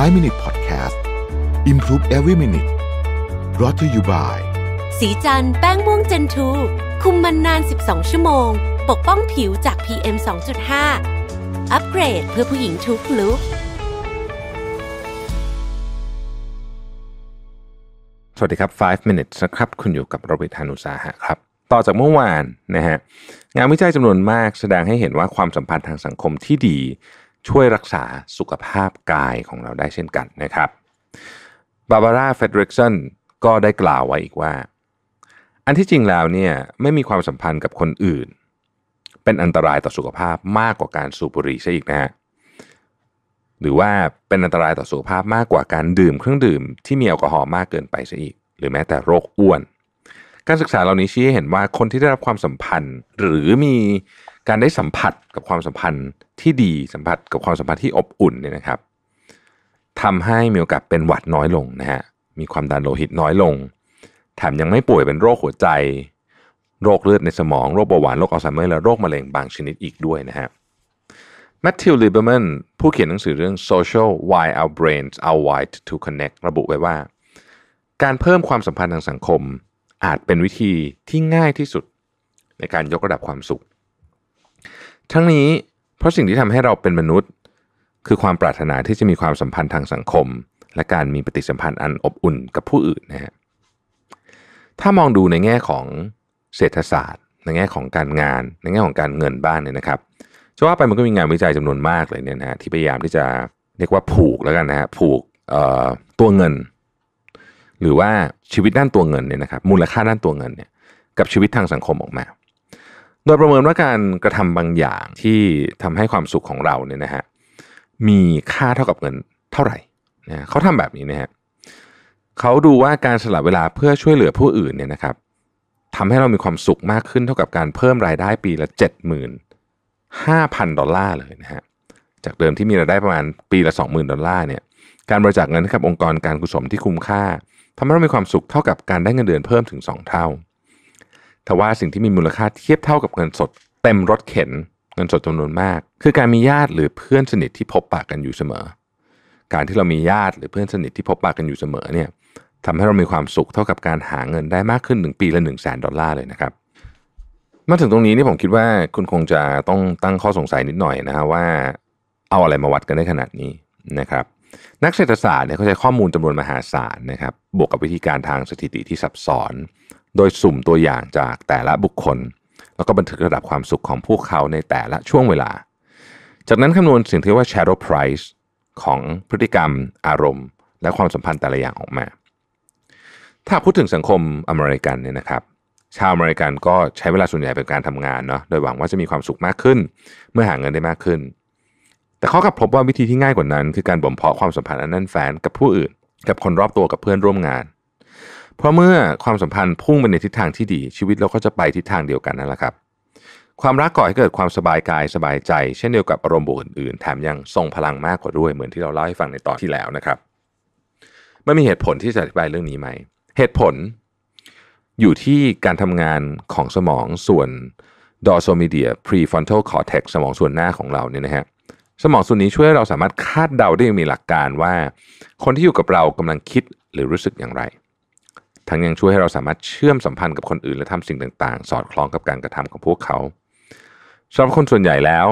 5 Minute Podcast Improve Every Minute รอ t ธออยู y บ u ายสีจัน แป้งม่วงเจนทูคุมมันนาน 12 ชั่วโมง ปกป้องผิวจาก PM 2.5 อัปเกรดเพื่อผู้หญิงทุกลุกสวัสดีครับ5 m i n u t e นะครับ คุณอยู่กับโรเบิร์ตานุสาหะครับ ต่อจากเมื่อวานนะฮะ งานวิจัยจำนวนมากแสดงให้เห็นว่าความสัมพันธ์ทางสังคมที่ดีช่วยรักษาสุขภาพกายของเราได้เช่นกันนะครับ บาบาร่าเฟดริกสันก็ได้กล่าวไว้อีกว่า อันที่จริงแล้วเนี่ยไม่มีความสัมพันธ์กับคนอื่น เป็นอันตรายต่อสุขภาพมากกว่าการสูบบุหรี่ใช่อีกนะฮะ หรือว่าเป็นอันตรายต่อสุขภาพมากกว่าการดื่ม เครื่องดื่มที่มีแอลกอฮอล์มากเกินไปใช่อีก หรือแม้แต่โรคอ้วน การศึกษาเหล่านี้ชี้ให้เห็นว่าคนที่ได้รับความสัมพันธ์หรือมีการได้สัมผัสกับความสัมพันธ์ที่ดีสัมผัสกับความสัมพันธ์ที่อบอุ่นเนี่ยนะครับทำให้มีโอกาสเป็นหวัดน้อยลงนะฮะมีความดันโลหิตน้อยลง แถมยังไม่ป่วยเป็นโรคหัวใจ โรคเลือดในสมอง โรคเบาหวาน โรคอัลไซเมอร์และโรคมะเร็งบางชนิดอีกด้วยนะฮะแมทธิวลิเบอร์แมนผู้เขียนหนังสือเรื่อง Social Why Our Brains Are Wired to Connect ระบุไว้ว่า การเพิ่มความสัมพันธ์ทางสังคมอาจเป็นวิธีที่ง่ายที่สุดในการยกระดับความสุขทั้งนี้เพราะสิ่งที่ทำให้เราเป็นมนุษย์คือความปรารถนาที่จะมีความสัมพันธ์ทางสังคม และการมีปฏิสัมพันธ์อันอบอุ่น กับผู้อื่นนะฮะถ้ามองดูในแง่ของเศรษฐศาสตร์ ในแง่ของการงาน ในแง่ของการเงินบ้านเนี่ยนะครับจะว่าไปมันก็มีงานวิจัยจำนวนมากเลยเนี่ยนะฮะที่พยายามที่จะเรียกว่าผูกแล้วกันนะฮะผูกตัวเงิน หรือว่าชีวิตด้านตัวเงินเนี่ยนะครับมูลค่าด้านตัวเงินเนี่ยกับชีวิตทางสังคมออกมาโดยประเมินว่าการกระทำบางอย่างที่ทำให้ความสุขของเราเนี่ยนะฮะมีค่าเท่ากับเงินเท่าไหร่นะเขาทำแบบนี้นะฮะเขาดูว่าการสละเวลาเพื่อช่วยเหลือผู้อื่นเนี่ยนะครับทำให้เรามีความสุขมากขึ้นเท่ากับการเพิ่มรายได้ปีละ75,000ดอลลาร์เลยนะฮะจากเดิมที่มีรายได้ประมาณปีละ20,000ดอลลาร์เนี่ยการบริจาคเงินให้กับองค์กรการกุศลที่คุ้มค่าทำให้เรามีความสุขเท่ากับการได้เงินเดือนเพิ่มถึง 2 เท่าทว่าสิ่งที่มีมูลค่าเทียบเท่ากับเงินสดเต็มรถเข็นเงินสดจำนวนมาก คือการมีญาติหรือเพื่อนสนิทที่พบปะกันอยู่เสมอ การที่เรามีญาติหรือเพื่อนสนิทที่พบปะกันอยู่เสมอเนี่ยทำให้เรามีความสุขเท่ากับการหาเงินได้มากขึ้นหนึ่งปีละหนึ่งแสนดอลลาร์เลยนะครับมาถึงตรงนี้นี่ผมคิดว่าคุณคงจะต้องตั้งข้อสงสัยนิดหน่อยนะฮะว่าเอาอะไรมาวัดกันได้ขนาดนี้นะครับ นักเศรษฐศาสตร์เนี่ยเขาใช้ข้อมูลจำนวนมหาศาลนะครับ บวกกับวิธีการทางสถิติที่ซับซ้อนโดยสุ่มตัวอย่างจากแต่ละบุคคล แล้วก็บันทึกระดับความสุขของพวกเขาในแต่ละช่วงเวลา จากนั้นคำนวณสิ่งที่ว่า shadow price ของพฤติกรรมอารมณ์ และความสัมพันธ์แต่ละอย่างออกมา ถ้าพูดถึงสังคมอเมริกันเนี่ยนะครับชาวอเมริกันก็ใช้เวลาส่วนใหญ่เป็นการทำงานเนาะโดยหวังว่าจะมีความสุขมากขึ้น เมื่อหาเงินได้มากขึ้น แต่เขากลับพบว่าวิธีที่ง่ายกว่านั้นคือการบ่มเพาะความสัมพันธ์อันแน่นแฟ้นกับผู้อื่นกับคนรอบตัวกับเพื่อนร่วมงานพราะเมื่อความสัมพันธ์พุ่งไปในทิศทางที่ดีชีวิตเราก็จะไปทิศทางเดียวกันนั่นแหละครับความรักก่อให้เกิดความสบายกายสบายใจ เช่นเดียวกับอารมณ์บุคอื่นแถมยังทรงพลังมากกว่าด้วยเหมือนที่เราเล่าให้ฟังในตอนที่แล้วนะครับไม่มีเหตุผลที่จะอธิบายเรื่องนี้ไหม เหตุผลอยู่ที่การทำงานของสมองส่วนดอโซมีเดียพรีฟ f r o ท t a l c o r t กสมองส่วนหน้าของเราเนี่ยนะฮะสมองส่วนนี้ช่วยเราสามารถคาดเดาได้ยงมีหลักการว่าคนที่อยู่กับเรากำลังคิดหรือรู้สึกอย่างไรทั้งยังช่วยให้เราสามารถเชื่อมสัมพันธ์กับคนอื่นและทำสิ่งต่างๆ สอดคล้องกับการกระทำของพวกเขาสำหรับคนส่วนใหญ่แล้ว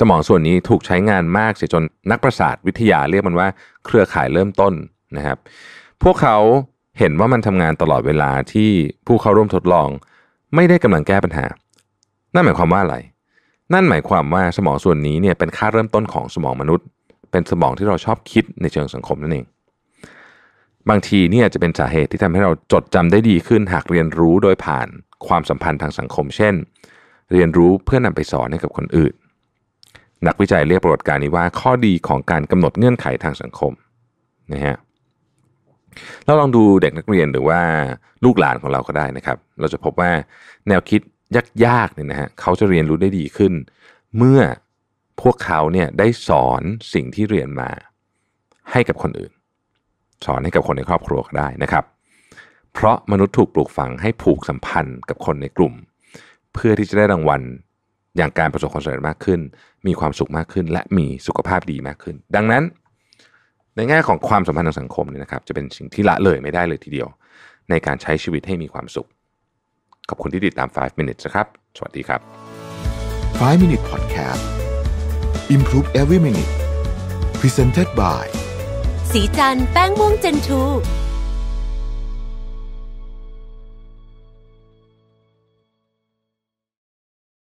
สมองส่วนนี้ถูกใช้งานมากเสียจนนักประสาทวิทยาเรียกมันว่าเครือข่ายเริ่มต้นนะครับ พวกเขาเห็นว่ามันทำงานตลอดเวลาที่ผู้เข้าร่วมทดลอง ไม่ได้กำลังแก้ปัญหา นั่นหมายความว่าอะไรนั่นหมายความว่าสมองส่วนนี้เนี่ยเป็นค่าเริ่มต้นของสมองมนุษย์ เป็นสมองที่เราชอบคิดในเชิงสังคมนั่นเองบางทีเนี่ยจะเป็นสาเหตุที่ทำให้เราจดจำได้ดีขึ้น หากเรียนรู้โดยผ่านความสัมพันธ์ทางสังคม เช่น เรียนรู้เพื่อนำไปสอนให้กับคนอื่น นักวิจัยเรียกปรากฏการณ์นี้ว่าข้อดีของการกำหนดเงื่อนไขทางสังคมนะฮะเราลองดูเด็กนักเรียนหรือว่าลูกหลานของเราก็ได้นะครับเราจะพบว่าแนวคิดยากๆเนี่ยนะฮะเขาจะเรียนรู้ได้ดีขึ้น เมื่อพวกเขาเนี่ยได้สอนสิ่งที่เรียนมาให้กับคนอื่นสอนให้กับคนในครอบครัวก็ได้นะครับ เพราะมนุษย์ถูกปลูกฝังให้ผูกสัมพันธ์กับคนในกลุ่ม เพื่อที่จะได้รางวัลอย่างการประสบความสำเร็จมากขึ้น มีความสุขมากขึ้น และมีสุขภาพดีมากขึ้น ดังนั้น ในแง่ของความสัมพันธ์ทางสังคมเนี่ยนะครับจะเป็นสิ่งที่ละเลยไม่ได้เลยทีเดียว ในการใช้ชีวิตให้มีความสุข ขอบคุณที่ติดตาม 5 minutes นะครับ สวัสดีครับ 5 minute s podcast improve every minute presented by สีจันแป้งม่วงเจนทู